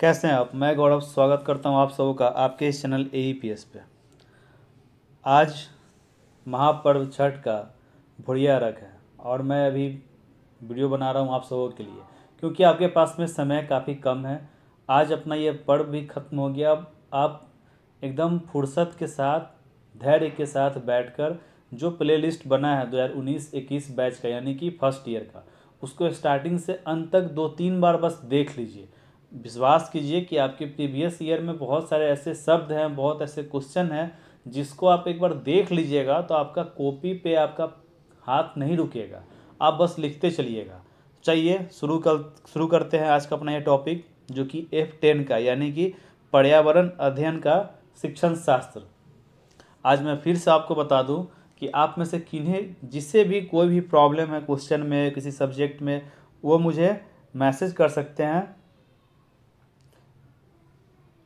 कैसे हैं आप मैं गौरव स्वागत करता हूं आप सबका आपके इस चैनल ए पी एस पे आज महापर्व छठ का भुड़िया रख है और मैं अभी वीडियो बना रहा हूं आप सबों के लिए क्योंकि आपके पास में समय काफ़ी कम है आज अपना ये पर्व भी ख़त्म हो गया अब आप एकदम फुर्सत के साथ धैर्य के साथ बैठकर जो प्लेलिस्ट बना है 2019-21 बैच का यानी कि फर्स्ट ईयर का उसको स्टार्टिंग से अंत तक दो तीन बार बस देख लीजिए विश्वास कीजिए कि आपके प्रीवियस ईयर में बहुत सारे ऐसे शब्द हैं बहुत ऐसे क्वेश्चन हैं जिसको आप एक बार देख लीजिएगा तो आपका कॉपी पे आपका हाथ नहीं रुकेगा आप बस लिखते चलिएगा चाहिए शुरू कर शुरू करते हैं आज का अपना ये टॉपिक जो कि एफ टेन का यानी कि पर्यावरण अध्ययन का शिक्षण शास्त्र आज मैं फिर से आपको बता दूं कि आप में से किन्हें जिसे भी कोई भी प्रॉब्लम है क्वेश्चन में किसी सब्जेक्ट में वो मुझे मैसेज कर सकते हैं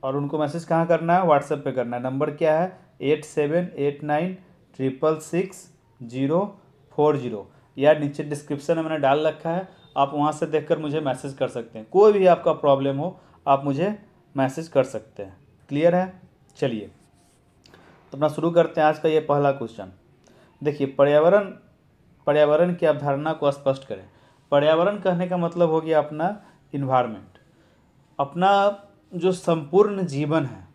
और उनको मैसेज कहाँ करना है व्हाट्सएप पे करना है नंबर क्या है eight seven eight nine triple six zero four zero या नीचे डिस्क्रिप्शन में मैंने डाल रखा है आप वहाँ से देखकर मुझे मैसेज कर सकते हैं कोई भी आपका प्रॉब्लम हो आप मुझे मैसेज कर सकते हैं क्लियर है चलिए तो अपना शुरू करते हैं आज का ये पहला क्वेश्चन देखिए पर्यावरण पर्यावरण की अवधारणा को स्पष्ट करें पर्यावरण कहने का मतलब हो गया अपना इन्वायरमेंट अपना जो संपूर्ण जीवन है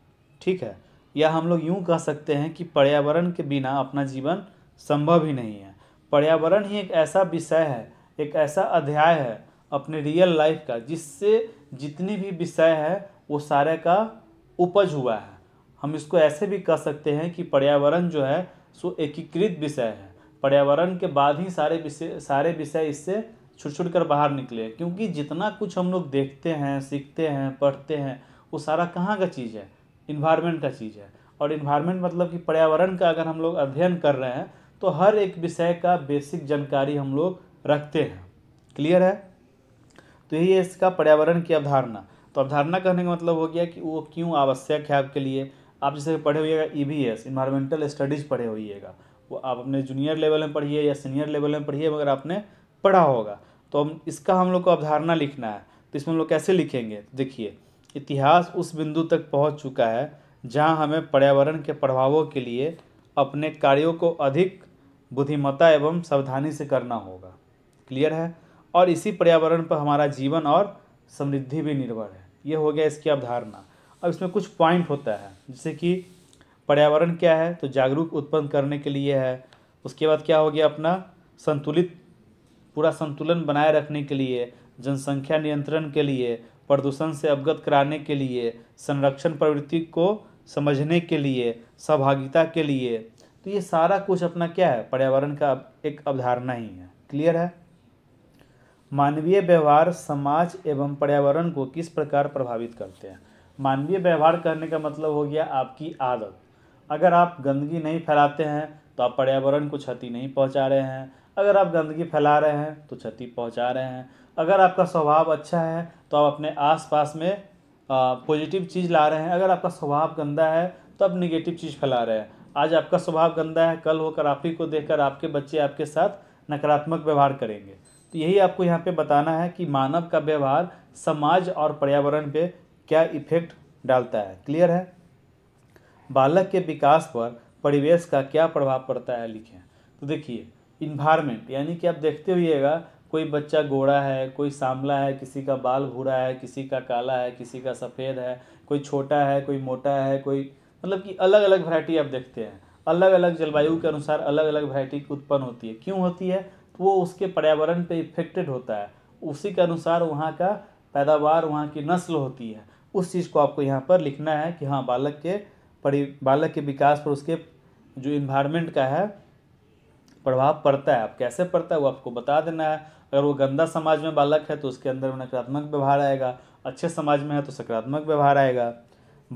ठीक है या हम लोग यूँ कह सकते हैं कि पर्यावरण के बिना अपना जीवन संभव ही नहीं है पर्यावरण ही एक ऐसा विषय है एक ऐसा अध्याय है अपने रियल लाइफ का जिससे जितनी भी विषय है वो सारे का उपज हुआ है हम इसको ऐसे भी कह सकते हैं कि पर्यावरण जो है सो एकीकृत विषय है पर्यावरण के बाद ही सारे विषय सारे विषय इससे छुट छुट कर बाहर निकले क्योंकि जितना कुछ हम लोग देखते हैं सीखते हैं पढ़ते हैं वो सारा कहाँ का चीज़ है इन्वायरमेंट का चीज़ है और इन्वायरमेंट मतलब कि पर्यावरण का अगर हम लोग अध्ययन कर रहे हैं तो हर एक विषय का बेसिक जानकारी हम लोग रखते हैं क्लियर है तो यही है इसका पर्यावरण की अवधारणा तो अवधारणा कहने का मतलब हो गया कि वो क्यों आवश्यक है आपके लिए आप जैसे पढ़े हुएगा E B S environmental studies पढ़े हुईगा वो आप अपने जूनियर लेवल में पढ़िए या सीनियर लेवल में पढ़िए मगर आपने पढ़ा होगा तो हम इसका हम लोग को अवधारणा लिखना है तो इसमें हम लोग कैसे लिखेंगे देखिए इतिहास उस बिंदु तक पहुंच चुका है जहां हमें पर्यावरण के प्रभावों के लिए अपने कार्यों को अधिक बुद्धिमत्ता एवं सावधानी से करना होगा क्लियर है और इसी पर्यावरण पर हमारा जीवन और समृद्धि भी निर्भर है ये हो गया इसकी अवधारणा अब इसमें कुछ पॉइंट होता है जैसे कि पर्यावरण क्या है तो जागरूक उत्पन्न करने के लिए है उसके बाद क्या हो गया अपना संतुलित पूरा संतुलन बनाए रखने के लिए जनसंख्या नियंत्रण के लिए प्रदूषण से अवगत कराने के लिए संरक्षण प्रवृत्ति को समझने के लिए सहभागिता के लिए तो ये सारा कुछ अपना क्या है पर्यावरण का एक अवधारणा ही है क्लियर है मानवीय व्यवहार समाज एवं पर्यावरण को किस प्रकार प्रभावित करते हैं मानवीय व्यवहार करने का मतलब हो गया आपकी आदत अगर आप गंदगी नहीं फैलाते हैं तो आप पर्यावरण को क्षति नहीं पहुंचा रहे हैं अगर आप गंदगी फैला रहे हैं तो क्षति पहुंचा रहे हैं अगर आपका स्वभाव अच्छा है तो आप अपने आसपास में पॉजिटिव चीज़ ला रहे हैं अगर आपका स्वभाव गंदा है तो आप निगेटिव चीज़ फैला रहे हैं आज आपका स्वभाव गंदा है कल होकर आप ही को देखकर आपके बच्चे आपके साथ नकारात्मक व्यवहार करेंगे तो यही आपको यहाँ पे बताना है कि मानव का व्यवहार समाज और पर्यावरण पे क्या इफेक्ट डालता है क्लियर है बालक के विकास पर परिवेश का क्या प्रभाव पड़ता है लिखें तो देखिए इन्वायरमेंट यानी कि आप देखते हुएगा कोई बच्चा गोरा है कोई सांवला है किसी का बाल भूरा है किसी का काला है किसी का सफ़ेद है कोई छोटा है कोई मोटा है कोई मतलब कि अलग अलग वैरायटी आप देखते हैं अलग अलग जलवायु के अनुसार अलग अलग वैरायटी उत्पन्न होती है क्यों होती है तो वो उसके पर्यावरण पे इफेक्टेड होता है उसी के अनुसार वहाँ का पैदावार वहाँ की नस्ल होती है उस चीज़ को आपको यहाँ पर लिखना है कि हाँ बालक के परि बालक के विकास पर उसके जो इन्वायरमेंट का है प्रभाव पड़ता है अब कैसे पड़ता है वो आपको बता देना है अगर वो गंदा समाज में बालक है तो उसके अंदर में नकारात्मक व्यवहार आएगा अच्छे समाज में है तो सकारात्मक व्यवहार आएगा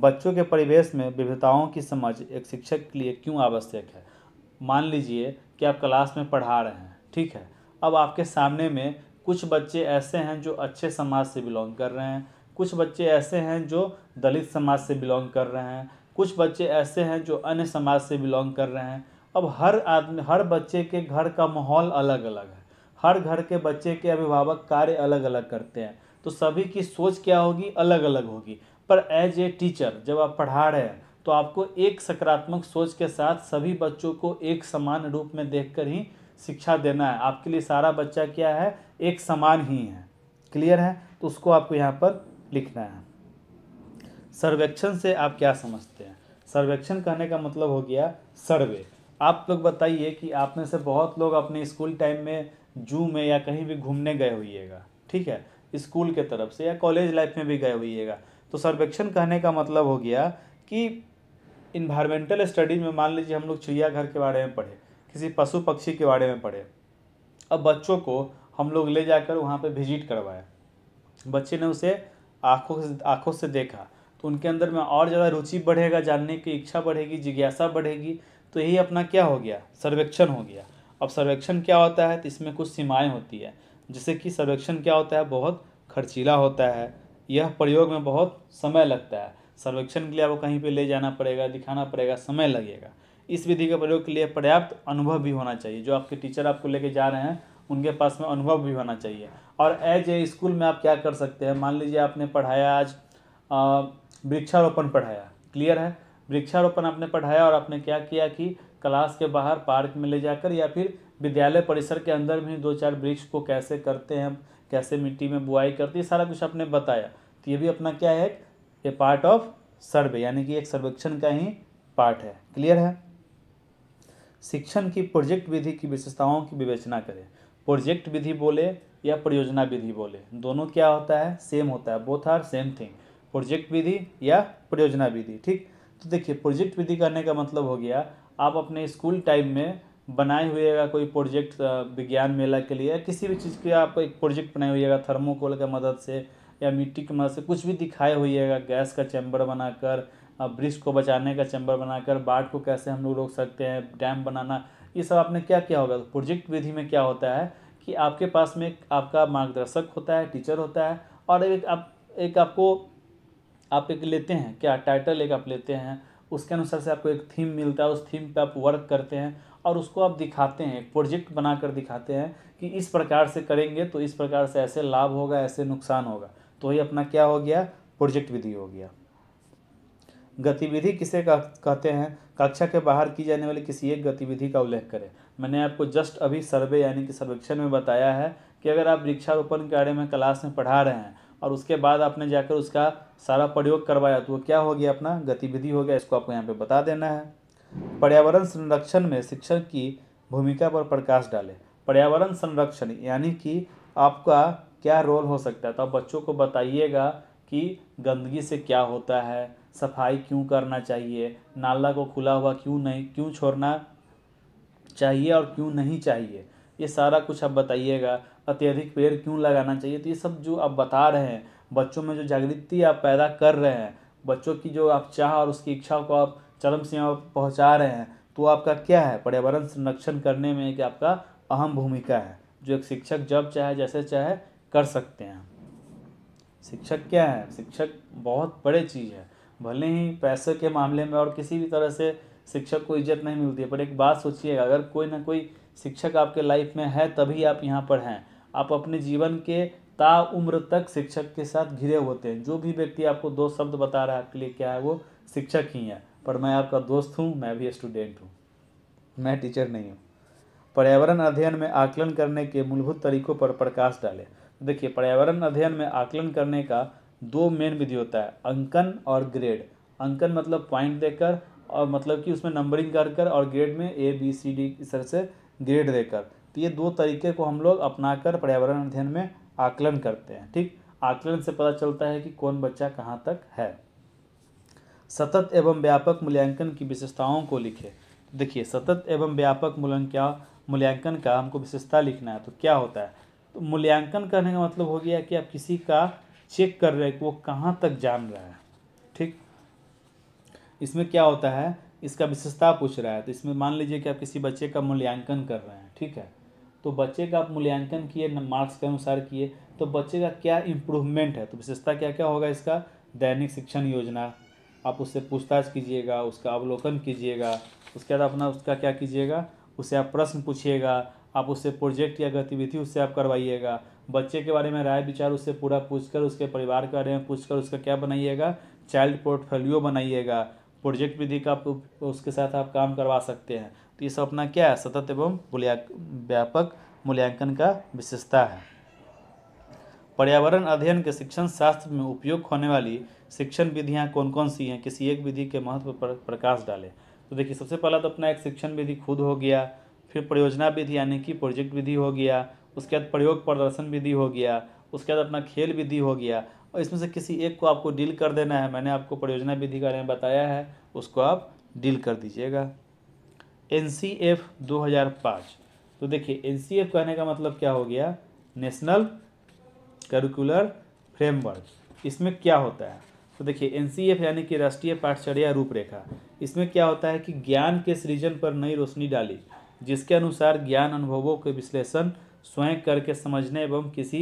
बच्चों के परिवेश में विविधताओं की समझ एक शिक्षक के लिए क्यों आवश्यक है मान लीजिए कि आप क्लास में पढ़ा रहे हैं ठीक है अब आपके सामने में कुछ बच्चे ऐसे हैं जो अच्छे समाज से बिलोंग कर रहे हैं कुछ बच्चे ऐसे हैं जो दलित समाज से बिलोंग कर रहे हैं कुछ बच्चे ऐसे हैं जो अन्य समाज से बिलोंग कर रहे हैं अब हर आदमी हर बच्चे के घर का माहौल अलग अलग है हर घर के बच्चे के अभिभावक कार्य अलग अलग करते हैं तो सभी की सोच क्या होगी अलग अलग होगी पर एज ए टीचर जब आप पढ़ा रहे हैं तो आपको एक सकारात्मक सोच के साथ सभी बच्चों को एक समान रूप में देख ही शिक्षा देना है आपके लिए सारा बच्चा क्या है एक समान ही है क्लियर है तो उसको आपको यहाँ पर लिखना है सर्वेक्षण से आप क्या समझते हैं सर्वेक्षण कहने का मतलब हो गया सर्वे आप लोग बताइए कि आप में से बहुत लोग अपने स्कूल टाइम में जू में या कहीं भी घूमने गए होइएगा ठीक है स्कूल के तरफ से या कॉलेज लाइफ में भी गए होइएगा तो सर्वेक्षण कहने का मतलब हो गया कि इन्वायरमेंटल स्टडीज में मान लीजिए हम लोग चिड़ियाघर के बारे में पढ़े किसी पशु पक्षी के बारे में पढ़े अब बच्चों को हम लोग ले जाकर वहाँ पर विजिट करवाए बच्चे ने उसे आँखों से आँखों से देखा तो उनके अंदर में और ज़्यादा रुचि बढ़ेगा जानने की इच्छा बढ़ेगी जिज्ञासा बढ़ेगी तो यही अपना क्या हो गया सर्वेक्षण हो गया अब सर्वेक्षण क्या होता है तो इसमें कुछ सीमाएँ होती है जैसे कि सर्वेक्षण क्या होता है बहुत खर्चीला होता है यह प्रयोग में बहुत समय लगता है सर्वेक्षण के लिए आपको कहीं पे ले जाना पड़ेगा दिखाना पड़ेगा समय लगेगा इस विधि के प्रयोग के लिए पर्याप्त अनुभव भी होना चाहिए जो आपके टीचर आपको लेके जा रहे हैं उनके पास में अनुभव भी होना चाहिए और एज ए स्कूल में आप क्या कर सकते हैं मान लीजिए आपने पढ़ाया आज वृक्षारोपण पढ़ाया क्लियर है वृक्षारोपण आपने पढ़ाया और आपने क्या किया कि क्लास के बाहर पार्क में ले जाकर या फिर विद्यालय परिसर के अंदर भी दो चार वृक्ष को कैसे करते हैं कैसे मिट्टी में बुआई करते हैं सारा कुछ आपने बताया तो ये भी अपना क्या है ए पार्ट ऑफ सर्वे यानी कि एक सर्वेक्षण का ही पार्ट है क्लियर है शिक्षण की प्रोजेक्ट विधि की विशेषताओं की विवेचना करें प्रोजेक्ट विधि बोले या परियोजना विधि बोले दोनों क्या होता है सेम होता है both are same thing project विधि या परियोजना विधि ठीक तो देखिए प्रोजेक्ट विधि करने का मतलब हो गया आप अपने स्कूल टाइम में बनाए हुएगा कोई प्रोजेक्ट विज्ञान मेला के लिए या किसी भी चीज़ के आप एक प्रोजेक्ट बनाए है थर्मोकोल का मदद से या मिट्टी की मदद से कुछ भी दिखाए है गैस का चैम्बर बनाकर ब्रिज को बचाने का चैम्बर बनाकर बाढ़ को कैसे हम लोग रोक सकते हैं डैम बनाना ये सब आपने क्या किया होगा प्रोजेक्ट तो विधि में क्या होता है कि आपके पास में आपका मार्गदर्शक होता है टीचर होता है और एक आप एक आपको आप एक लेते हैं क्या टाइटल एक आप लेते हैं उसके अनुसार से आपको एक थीम मिलता है उस थीम पे आप वर्क करते हैं और उसको आप दिखाते हैं एक प्रोजेक्ट बना कर दिखाते हैं कि इस प्रकार से करेंगे तो इस प्रकार से ऐसे लाभ होगा ऐसे नुकसान होगा तो ये अपना क्या हो गया प्रोजेक्ट विधि हो गया गतिविधि किसे कहते हैं कक्षा के बाहर की जाने वाली किसी एक गतिविधि का उल्लेख करें मैंने आपको जस्ट अभी सर्वे यानी कि सर्वेक्षण में बताया है कि अगर आप वृक्षारोपण के बारे में क्लास में पढ़ा रहे हैं और उसके बाद आपने जाकर उसका सारा प्रयोग करवाया तो वो क्या हो गया अपना गतिविधि हो गया इसको आपको यहाँ पे बता देना है पर्यावरण संरक्षण में शिक्षक की भूमिका पर प्रकाश डालें पर्यावरण संरक्षण यानी कि आपका क्या रोल हो सकता है तो आप बच्चों को बताइएगा कि गंदगी से क्या होता है सफाई क्यों करना चाहिए नाला को खुला हुआ क्यों नहीं क्यों छोड़ना चाहिए और क्यों नहीं चाहिए ये सारा कुछ आप बताइएगा अत्यधिक पेड़ क्यों लगाना चाहिए तो ये सब जो आप बता रहे हैं बच्चों में जो जागृति आप पैदा कर रहे हैं बच्चों की जो आप चाह और उसकी इच्छा को आप चरम सीमा आप पहुँचा रहे हैं तो आपका क्या है पर्यावरण संरक्षण करने में एक आपका अहम भूमिका है जो एक शिक्षक जब चाहे जैसे चाहे कर सकते हैं शिक्षक क्या है शिक्षक बहुत बड़े चीज़ है भले ही पैसे के मामले में और किसी भी तरह से शिक्षक को इज्जत नहीं मिलती है पर एक बात सोचिएगा अगर कोई ना कोई शिक्षक आपके लाइफ में है तभी आप यहाँ पर हैं आप अपने जीवन के ताउम्र तक शिक्षक के साथ घिरे होते हैं जो भी व्यक्ति आपको दो शब्द बता रहा है आपके लिए क्या है वो शिक्षक ही है पर मैं आपका दोस्त हूँ मैं भी स्टूडेंट हूँ मैं टीचर नहीं हूँ पर्यावरण अध्ययन में आकलन करने के मूलभूत तरीकों पर प्रकाश डालें देखिए पर्यावरण अध्ययन में आकलन करने का दो मेन विधि होता है अंकन और ग्रेड अंकन मतलब पॉइंट देकर और मतलब कि उसमें नंबरिंग कर कर और ग्रेड में ए बी सी डी इस तरह से ग्रेड देकर तो ये दो तरीके को हम लोग अपनाकर पर्यावरण अध्ययन में आकलन करते हैं ठीक आकलन से पता चलता है कि कौन बच्चा कहाँ तक है सतत एवं व्यापक मूल्यांकन की विशेषताओं को लिखे देखिए सतत एवं व्यापक मूल्यांकन मूल्यांकन का हमको विशेषता लिखना है तो क्या होता है तो मूल्यांकन करने का मतलब हो गया कि आप किसी का चेक कर रहे हैं कि वो कहाँ तक जान रहा है ठीक इसमें क्या होता है इसका विशेषता पूछ रहा है तो इसमें मान लीजिए कि आप किसी बच्चे का मूल्यांकन कर रहे हैं ठीक है तो बच्चे का आप मूल्यांकन किए मार्क्स के अनुसार किए तो बच्चे का क्या इम्प्रूवमेंट है तो विशेषता क्या क्या होगा इसका दैनिक शिक्षण योजना आप उससे पूछताछ कीजिएगा उसका अवलोकन कीजिएगा उसके बाद अपना उसका क्या कीजिएगा उससे आप प्रश्न पूछिएगा आप उससे प्रोजेक्ट या गतिविधि उससे आप करवाइएगा बच्चे के बारे में राय विचार उससे पूरा पूछकर उसके परिवार के बारे में पूछकर उसका क्या बनाइएगा चाइल्ड पोर्टफोलियो बनाइएगा प्रोजेक्ट विधि का आप उसके साथ आप काम करवा सकते हैं तो ये सब अपना क्या है सतत एवं व्यापक मूल्यांकन का विशेषता है पर्यावरण अध्ययन के शिक्षण शास्त्र में उपयोग होने वाली शिक्षण विधियाँ कौन कौन सी हैं किसी एक विधि के महत्व पर प्रकाश डालें तो देखिए सबसे पहला तो अपना एक शिक्षण विधि खुद हो गया फिर परियोजना विधि यानी कि प्रोजेक्ट विधि हो गया उसके बाद प्रयोग प्रदर्शन विधि हो गया उसके बाद अपना खेल विधि हो गया और इसमें से किसी एक को आपको डील कर देना है मैंने आपको परियोजना विधि का में बताया है उसको आप डील कर दीजिएगा एन सी एफ दो हज़ार पाँच तो देखिए एन सी एफ कहने का मतलब क्या हो गया नेशनल करिकुलर फ्रेमवर्क इसमें क्या होता है तो देखिए एन सी एफ यानी कि राष्ट्रीय पाठचर्या रूपरेखा इसमें क्या होता है कि ज्ञान के सृजन पर नई रोशनी डाली जिसके अनुसार ज्ञान अनुभवों के विश्लेषण स्वयं करके समझने एवं किसी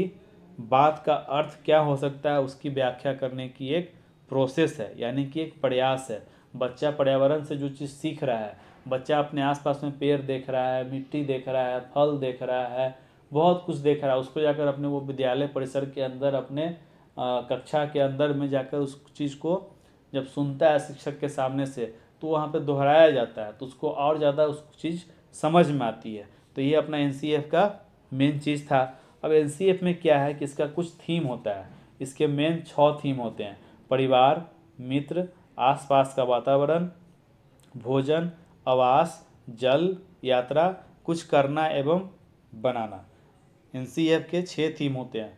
बात का अर्थ क्या हो सकता है उसकी व्याख्या करने की एक प्रोसेस है यानी कि एक प्रयास है बच्चा पर्यावरण से जो चीज़ सीख रहा है बच्चा अपने आसपास में पेड़ देख रहा है मिट्टी देख रहा है फल देख रहा है बहुत कुछ देख रहा है उसको जाकर अपने वो विद्यालय परिसर के अंदर अपने आ, कक्षा के अंदर में जाकर उस चीज़ को जब सुनता है शिक्षक के सामने से तो वहाँ पर दोहराया जाता है तो उसको और ज़्यादा उस चीज़ समझ में आती है तो ये अपना एन का मेन चीज़ था अब एन में क्या है कि इसका कुछ थीम होता है इसके मेन छः थीम होते हैं परिवार मित्र आसपास का वातावरण भोजन आवास जल यात्रा कुछ करना एवं बनाना एन के छः थीम होते हैं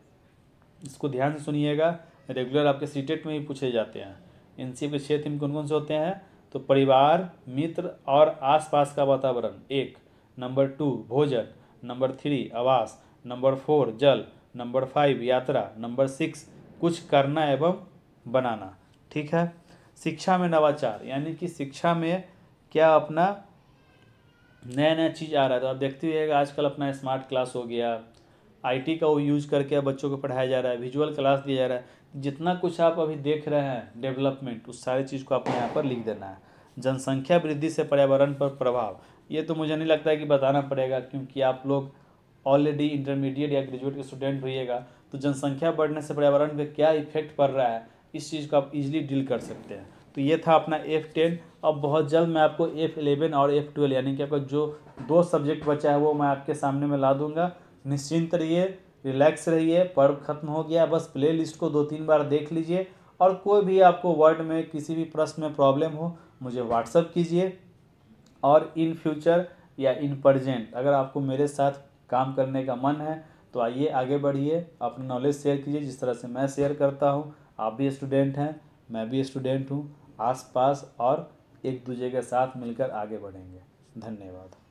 इसको ध्यान से सुनिएगा रेगुलर आपके सीटेट e में भी पूछे जाते हैं एन के छः थीम कौन कौन से होते हैं तो परिवार मित्र और आसपास का वातावरण एक नंबर टू भोजन नंबर थ्री आवास नंबर फोर जल नंबर फाइव यात्रा नंबर सिक्स कुछ करना एवं बनाना ठीक है शिक्षा में नवाचार यानी कि शिक्षा में क्या अपना नया नया चीज़ आ रहा है तो आप देखते हुए आजकल अपना स्मार्ट क्लास हो गया आईटी का वो यूज़ करके बच्चों को पढ़ाया जा रहा है विजुअल क्लास दिया जा रहा है जितना कुछ आप अभी देख रहे हैं डेवलपमेंट उस सारी चीज़ को आपको यहाँ पर लिख देना है जनसंख्या वृद्धि से पर्यावरण पर प्रभाव ये तो मुझे नहीं लगता है कि बताना पड़ेगा क्योंकि आप लोग ऑलरेडी इंटरमीडिएट या ग्रेजुएट के स्टूडेंट रहिएगा तो जनसंख्या बढ़ने से पर्यावरण पर क्या इफेक्ट पड़ रहा है इस चीज़ को आप इजीली डील कर सकते हैं तो ये था अपना एफ़ टेन अब बहुत जल्द मैं आपको एफ़ एलेवन और एफ़ ट्वेल्व यानी कि आपका जो दो सब्जेक्ट बचा है वो मैं आपके सामने में ला दूंगा निश्चिंत रहिए रिलैक्स रहिए पर्व खत्म हो गया बस प्ले लिस्ट को दो तीन बार देख लीजिए और कोई भी आपको वर्ड में किसी भी प्रश्न में प्रॉब्लम हो मुझे व्हाट्सअप कीजिए और इन फ्यूचर या इन प्रजेंट अगर आपको मेरे साथ काम करने का मन है तो आइए आगे बढ़िए अपना नॉलेज शेयर कीजिए जिस तरह से मैं शेयर करता हूँ आप भी स्टूडेंट हैं मैं भी स्टूडेंट हूँ आसपास और एक दूसरे के साथ मिलकर आगे बढ़ेंगे धन्यवाद